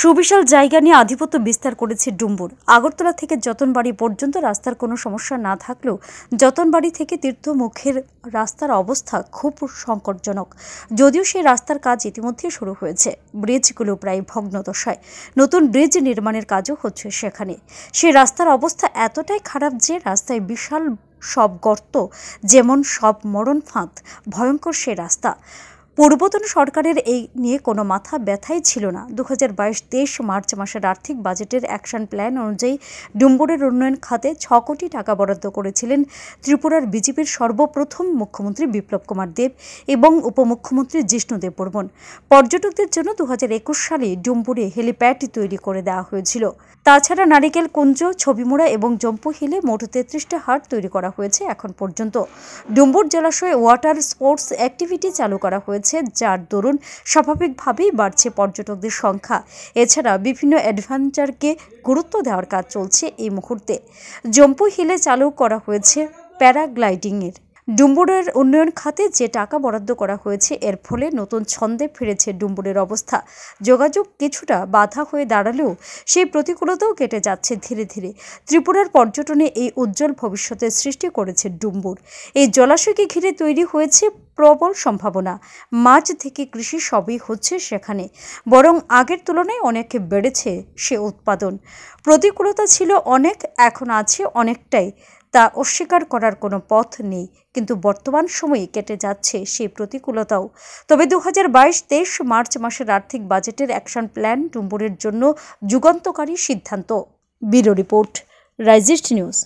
সুবিশাল জায়গা নিয়ে আধিপত্য বিস্তার করেছে ডুম্বুর আগরতলা থেকে যতনবাড়ি পর্যন্ত রাস্তার কোনো সমস্যা না থাকলেও যতনবাড়ি থেকে তীর্থমুখের রাস্তার অবস্থা খুব সংকটজনক যদিও সেই রাস্তার কাজ ইতিমধ্যে শুরু হয়েছে ব্রিজগুলো প্রায় ভগ্নদশায় নতুন ব্রিজ নির্মাণের কাজও হচ্ছে সেখানে সেই রাস্তার অবস্থা এতটাই খারাপ যে রাস্তায় বিশাল সব গর্ত যেমন সব মরণ ফাঁদ ভয়ঙ্কর সে রাস্তা পূর্বতন সরকারের এই নিয়ে কোনো মাথা ব্যথাই ছিল না দু হাজার মার্চ মাসের আর্থিক বাজেটের অ্যাকশন প্ল্যান অনুযায়ী ডুম্বরের উন্নয়ন খাতে ছ কোটি টাকা বরাদ্দ করেছিলেন ত্রিপুরার বিজেপির সর্বপ্রথম মুখ্যমন্ত্রী বিপ্লব কুমার দেব এবং উপমুখ্যমন্ত্রী জিষ্ণু দেববর্মন পর্যটকদের জন্য দু হাজার সালে ডুম্বুরে হেলিপ্যাড তৈরি করে দেওয়া হয়েছিল তাছাড়া নারিকেল কুঞ্জ ছবিমোড়া এবং জম্পু হিলে মোট তেত্রিশটা হাট তৈরি করা হয়েছে এখন পর্যন্ত ডুম্বুর জলাশয়ে ওয়াটার স্পোর্টস অ্যাক্টিভিটি চালু করা হয়েছে রয়েছে যার দরুন স্বাভাবিকভাবেই বাড়ছে পর্যটকদের সংখ্যা এছাড়া বিভিন্ন অ্যাডভেঞ্চারকে গুরুত্ব দেওয়ার কাজ চলছে এই মুহূর্তে জম্পু হিলে চালু করা হয়েছে প্যারাগ্লাইডিংয়ের ডুম্বুরের উন্নয়ন খাতে যে টাকা বরাদ্দ করা হয়েছে এর ফলে নতুন ছন্দে ফিরেছে ডুম্বুরের অবস্থা যোগাযোগ কিছুটা বাধা হয়ে দাঁড়ালেও সেই প্রতিকূলতাও কেটে যাচ্ছে ধীরে ধীরে ত্রিপুরার পর্যটনে এই উজ্জ্বল ভবিষ্যতের সৃষ্টি করেছে ডুম্বুর এই জলাশয়কে ঘিরে তৈরি হয়েছে প্রবল সম্ভাবনা মাছ থেকে কৃষি সবই হচ্ছে সেখানে বরং আগের তুলনায় অনেক বেড়েছে সে উৎপাদন প্রতিকূলতা ছিল অনেক এখন আছে অনেকটাই তা অস্বীকার করার কোনো পথ নেই কিন্তু বর্তমান সময়ে কেটে যাচ্ছে সেই প্রতিকূলতাও তবে দু হাজার বাইশ তেইশ মার্চ মাসের আর্থিক বাজেটের অ্যাকশন প্ল্যান ডুম্বুরের জন্য যুগান্তকারী সিদ্ধান্ত বিরো রিপোর্ট রাইজিস্ট নিউজ